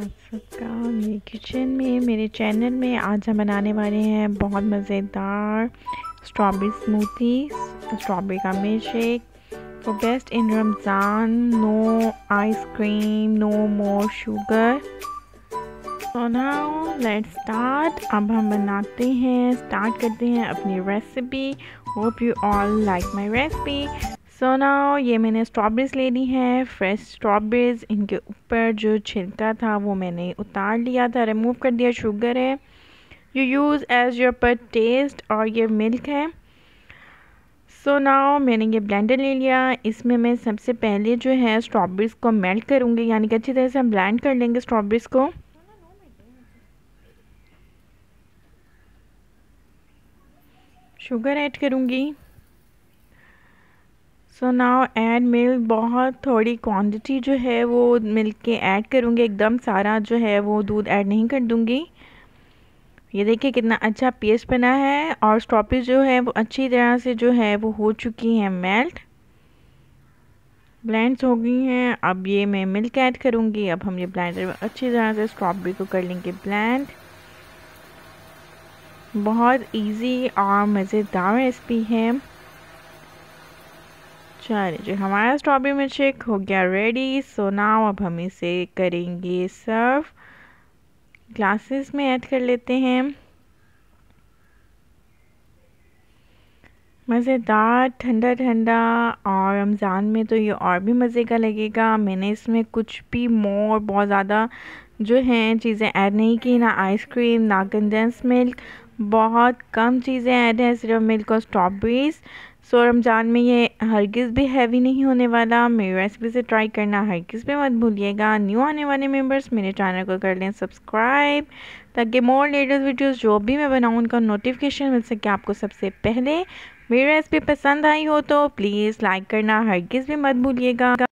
मेरे किचन में मेरे चैनल में आज हम बनाने वाले हैं बहुत मज़ेदार स्ट्रॉबेरी स्मूथी स्ट्रॉबेरी का मिल्क शेक तो best in Ramzan no ice cream no more sugar तो नाउ लेट स्टार्ट अब हम बनाते हैं स्टार्ट करते हैं अपनी recipe hope you all like my recipe so ना ये मैंने स्ट्रॉबेरीज ले ली हैं फ्रेश स्ट्रॉबेरीज इनके ऊपर जो छिलका था वो मैंने उतार लिया था रिमूव कर दिया शुगर है you use as your per taste और ये मिल्क है सो so नाउ मैंने ये ब्लेंडर ले लिया इसमें मैं सबसे पहले जो है स्ट्रॉबेरीज को मेल्ट करूँगी यानी कि अच्छी तरह से हम ब्लेंड कर लेंगे स्ट्रॉबेरीज को शुगर ऐड करूँगी सो नाउ ऐड मिल्क बहुत थोड़ी क्वांटिटी जो है वो मिल्क के ऐड करूँगी एकदम सारा जो है वो दूध ऐड नहीं कर दूँगी ये देखिए कितना अच्छा पेस्ट बना है और स्ट्रॉबेरी जो है वो अच्छी तरह से जो है वो हो चुकी है मेल्ट ब्लेंड्स हो गई हैं अब ये मैं मिल्क ऐड करूँगी अब हम ये ब्लेंडर में अच्छी तरह से स्ट्रॉबेरी को कर लेंगे ब्लेंड बहुत इजी और मज़ेदार रेसिपी है चलिए जी हमारा स्ट्रॉबेरी शेक हो गया रेडी सो नाउ अब हम इसे करेंगे सर्व ग्लासेस में ऐड कर लेते हैं मज़ेदार ठंडा ठंडा और रमज़ान में तो ये और भी मज़े का लगेगा मैंने इसमें कुछ भी मोर बहुत ज़्यादा जो हैं चीज़ें ऐड नहीं की ना आइसक्रीम ना कंडेंस मिल्क बहुत कम चीज़ें ऐड हैं सिर्फ मिल्क और स्ट्रॉबेरीज़ सो रमज़ान में ये हरगिज़ भी हैवी नहीं होने वाला मेरी रेसिपी से ट्राई करना हरगिज़ भी मत भूलिएगा न्यू आने वाले मेंबर्स मेरे चैनल को कर लें सब्सक्राइब ताकि मोर लेटेस्ट वीडियोस जो भी मैं बनाऊँ उनका नोटिफिकेशन मिल सके आपको सबसे पहले मेरी रेसिपी पसंद आई हो तो प्लीज़ लाइक करना हरगिज़ भी मत भूलिएगा